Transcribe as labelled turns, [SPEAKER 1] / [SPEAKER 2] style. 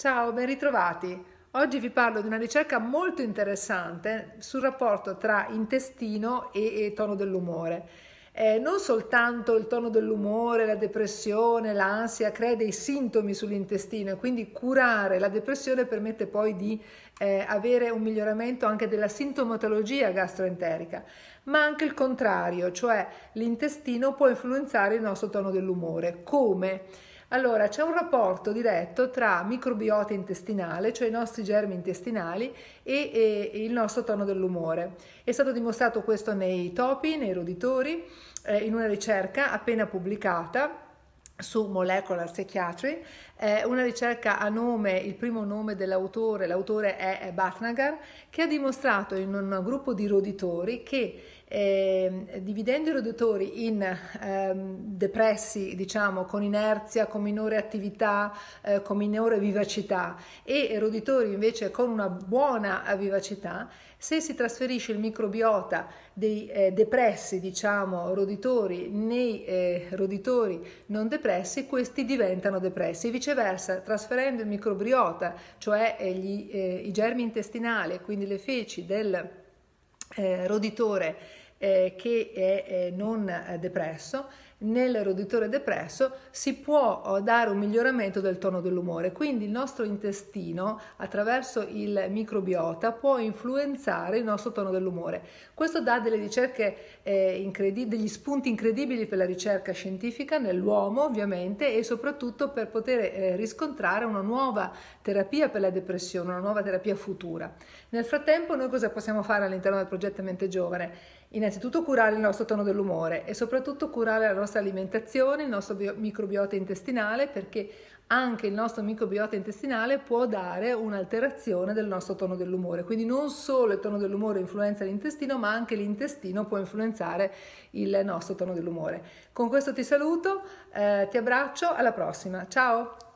[SPEAKER 1] Ciao, ben ritrovati. Oggi vi parlo di una ricerca molto interessante sul rapporto tra intestino e, e tono dell'umore. Eh, non soltanto il tono dell'umore, la depressione, l'ansia crea dei sintomi sull'intestino e quindi curare la depressione permette poi di eh, avere un miglioramento anche della sintomatologia gastroenterica, ma anche il contrario, cioè l'intestino può influenzare il nostro tono dell'umore. Come? Allora, c'è un rapporto diretto tra microbiota intestinale, cioè i nostri germi intestinali, e, e il nostro tono dell'umore. È stato dimostrato questo nei topi, nei roditori, eh, in una ricerca appena pubblicata su Molecular Psychiatry, eh, una ricerca a nome, il primo nome dell'autore, l'autore è Batnagar, che ha dimostrato in un gruppo di roditori che eh, dividendo i roditori in eh, depressi, diciamo, con inerzia, con minore attività, eh, con minore vivacità e roditori invece con una buona vivacità, se si trasferisce il microbiota dei eh, depressi, diciamo, roditori nei eh, roditori non depressi, riflessi questi diventano depressi e viceversa trasferendo il microbiota, cioè eh, gli, eh, i germi intestinali, quindi le feci del eh, roditore eh, che è eh, non eh, depresso, nel roditore depresso si può eh, dare un miglioramento del tono dell'umore. Quindi il nostro intestino, attraverso il microbiota, può influenzare il nostro tono dell'umore. Questo dà delle ricerche eh, incredibili, degli spunti incredibili per la ricerca scientifica nell'uomo, ovviamente, e soprattutto per poter eh, riscontrare una nuova terapia per la depressione, una nuova terapia futura. Nel frattempo, noi cosa possiamo fare all'interno del progetto Mente Giovane? In innanzitutto curare il nostro tono dell'umore e soprattutto curare la nostra alimentazione, il nostro microbiota intestinale, perché anche il nostro microbiota intestinale può dare un'alterazione del nostro tono dell'umore. Quindi non solo il tono dell'umore influenza l'intestino, ma anche l'intestino può influenzare il nostro tono dell'umore. Con questo ti saluto, eh, ti abbraccio, alla prossima. Ciao!